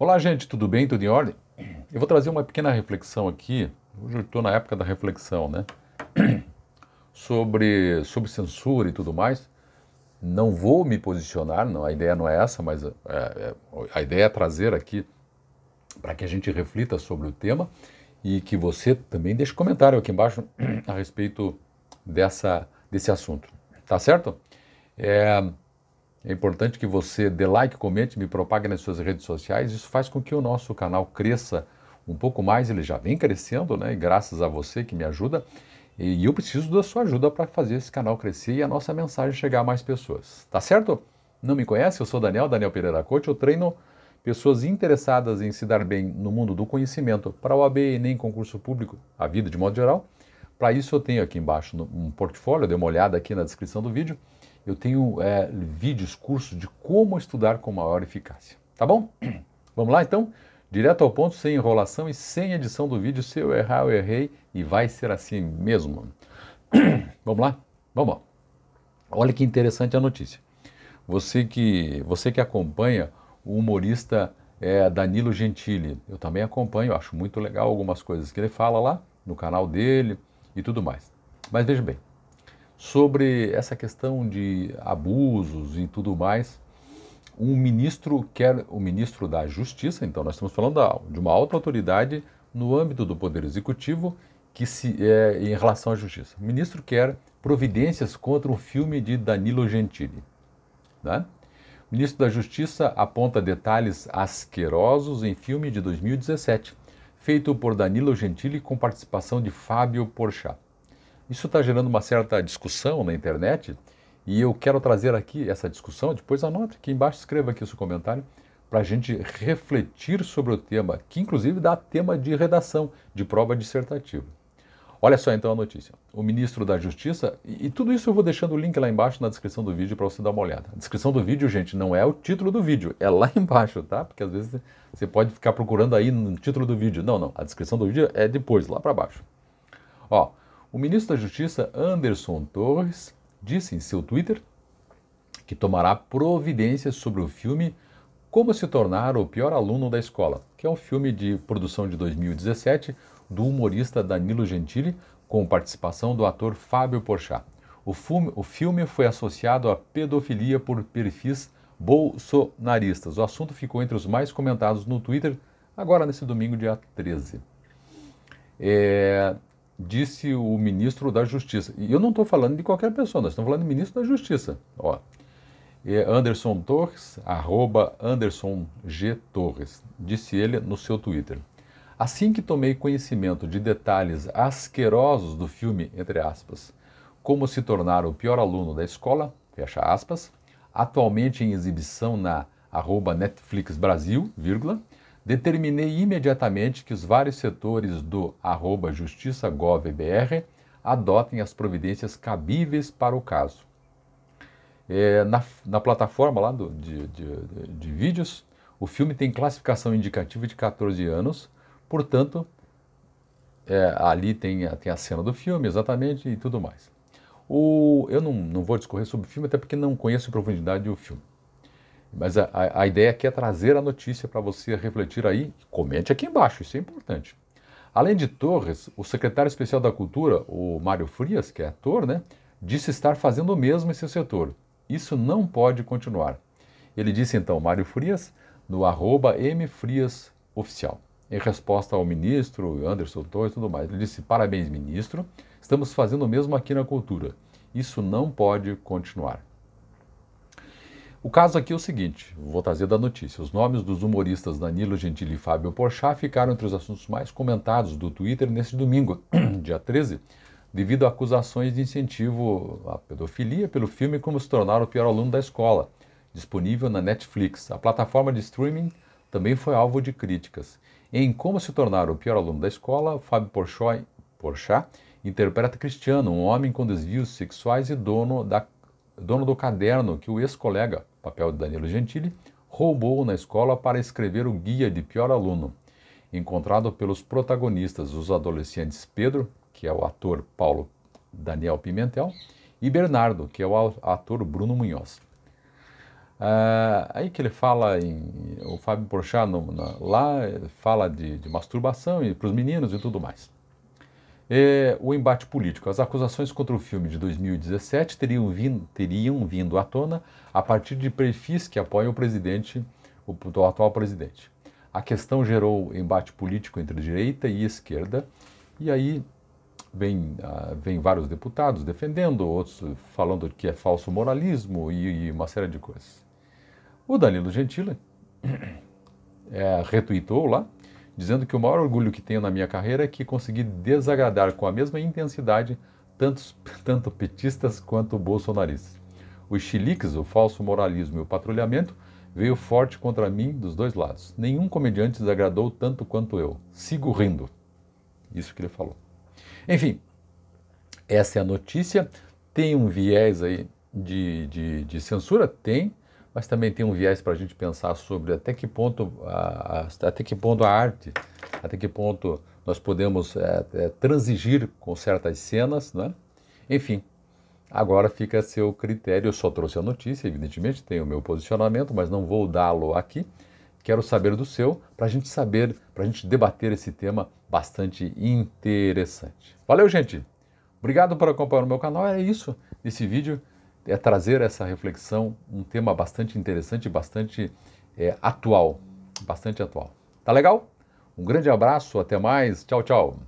Olá, gente, tudo bem? Tudo em ordem? Eu vou trazer uma pequena reflexão aqui. Hoje eu estou na época da reflexão, né? Sobre, sobre censura e tudo mais. Não vou me posicionar, não, a ideia não é essa, mas é, é, a ideia é trazer aqui para que a gente reflita sobre o tema e que você também deixe comentário aqui embaixo a respeito dessa, desse assunto. Tá certo? É, é importante que você dê like, comente, me propague nas suas redes sociais. Isso faz com que o nosso canal cresça um pouco mais. Ele já vem crescendo, né? E graças a você que me ajuda. E eu preciso da sua ajuda para fazer esse canal crescer e a nossa mensagem chegar a mais pessoas. Tá certo? Não me conhece? Eu sou Daniel, Daniel Pereira Coach. Eu treino pessoas interessadas em se dar bem no mundo do conhecimento para o AB, Enem, concurso público, a vida de modo geral. Para isso eu tenho aqui embaixo um portfólio, dê uma olhada aqui na descrição do vídeo eu tenho é, vídeos, cursos de como estudar com maior eficácia. Tá bom? Vamos lá então? Direto ao ponto, sem enrolação e sem edição do vídeo. Se eu errar, eu errei e vai ser assim mesmo. Vamos lá? Vamos lá. Olha que interessante a notícia. Você que, você que acompanha o humorista é, Danilo Gentili, eu também acompanho, acho muito legal algumas coisas que ele fala lá no canal dele e tudo mais. Mas veja bem, sobre essa questão de abusos e tudo mais. Um ministro quer o ministro da Justiça, então nós estamos falando de uma alta autoridade no âmbito do Poder Executivo que se é, em relação à justiça. O ministro quer providências contra um filme de Danilo Gentili. Né? O ministro da Justiça aponta detalhes asquerosos em filme de 2017, feito por Danilo Gentili com participação de Fábio Porchat. Isso está gerando uma certa discussão na internet e eu quero trazer aqui essa discussão. Depois anote aqui embaixo, escreva aqui o seu comentário para a gente refletir sobre o tema, que inclusive dá tema de redação, de prova dissertativa. Olha só então a notícia. O ministro da Justiça, e, e tudo isso eu vou deixando o link lá embaixo na descrição do vídeo para você dar uma olhada. A descrição do vídeo, gente, não é o título do vídeo, é lá embaixo, tá? Porque às vezes você pode ficar procurando aí no título do vídeo. Não, não, a descrição do vídeo é depois, lá para baixo. Ó, o ministro da Justiça, Anderson Torres, disse em seu Twitter que tomará providências sobre o filme Como se tornar o pior aluno da escola, que é um filme de produção de 2017 do humorista Danilo Gentili com participação do ator Fábio Porchat. O filme, o filme foi associado à pedofilia por perfis bolsonaristas. O assunto ficou entre os mais comentados no Twitter agora nesse domingo, dia 13. É, disse o ministro da Justiça. E eu não estou falando de qualquer pessoa, nós estamos falando do ministro da Justiça. Ó, é Anderson Torres, arroba Anderson G. Torres, disse ele no seu Twitter. Assim que tomei conhecimento de detalhes asquerosos do filme, entre aspas, como se tornar o pior aluno da escola, fecha aspas, atualmente em exibição na arroba Netflix Brasil, vírgula, determinei imediatamente que os vários setores do justiça.gov.br adotem as providências cabíveis para o caso. É, na, na, plataforma lá do, de, de, de, vídeos, o filme tem classificação indicativa de 14 anos, portanto, é, ali tem, tem a cena do filme exatamente e tudo mais. O, eu não, não vou discorrer sobre o filme, até porque não conheço em profundidade o filme. Mas a, a ideia aqui é trazer a notícia para você refletir aí. Comente aqui embaixo, isso é importante. Além de Torres, o secretário especial da Cultura, o Mário Frias, que é ator, né, disse estar fazendo o mesmo em seu setor. Isso não pode continuar. Ele disse então, Mário Frias, no arroba mfriasoficial. Em resposta ao ministro Anderson Torres e tudo mais, ele disse: Parabéns, ministro, estamos fazendo o mesmo aqui na cultura. Isso não pode continuar. O caso aqui é o seguinte, vou trazer da notícia. Os nomes dos humoristas Danilo Gentili e Fábio Porchat ficaram entre os assuntos mais comentados do Twitter neste domingo, dia 13, devido a acusações de incentivo à pedofilia pelo filme Como se tornar o pior aluno da escola, disponível na Netflix. A plataforma de streaming também foi alvo de críticas. Em Como se tornar o pior aluno da escola, Fábio Porchat, Porchat interpreta Cristiano, um homem com desvios sexuais e dono da dono do caderno que o ex-colega papel de Danilo Gentili, roubou na escola para escrever o guia de pior aluno, encontrado pelos protagonistas, os adolescentes Pedro, que é o ator Paulo Daniel Pimentel, e Bernardo, que é o ator Bruno Munhoz. Ah, aí que ele fala em. O Fábio Porchat no, lá fala de, de masturbação e para os meninos e tudo mais. É, o embate político. As acusações contra o filme de 2017 teriam vindo, teriam vindo à tona a partir de perfis que apoiam o presidente, o, o atual presidente. A questão gerou embate político entre direita e esquerda, e aí vem, ah, vem vários deputados defendendo, outros falando que é falso moralismo e, e uma série de coisas. O Danilo Gentili é, eh, retuitou lá dizendo que o maior orgulho que tenho na minha carreira é que consegui desagradar com a mesma intensidade tantos, tanto petistas quanto bolsonaristas. Os chiliques, o falso moralismo e o patrulhamento veio forte contra mim dos dois lados. Nenhum comediante desagradou tanto quanto eu. Sigo rindo. Isso que ele falou. Enfim, essa é a notícia. Tem um viés aí de, de, de censura? Tem mas também tem um viés para a gente pensar sobre até que ponto a, a, até que ponto a arte, até que ponto nós podemos é, é, transigir com certas cenas, né? Enfim, agora fica a seu critério. Eu só trouxe a notícia, evidentemente, tenho o meu posicionamento, mas não vou dá-lo aqui. Quero saber do seu para a gente saber, para a gente debater esse tema bastante interessante. Valeu, gente! Obrigado por acompanhar o meu canal. É isso, esse vídeo é trazer essa reflexão, um tema bastante interessante, bastante é, atual, bastante atual. Tá legal? Um grande abraço, até mais, tchau, tchau.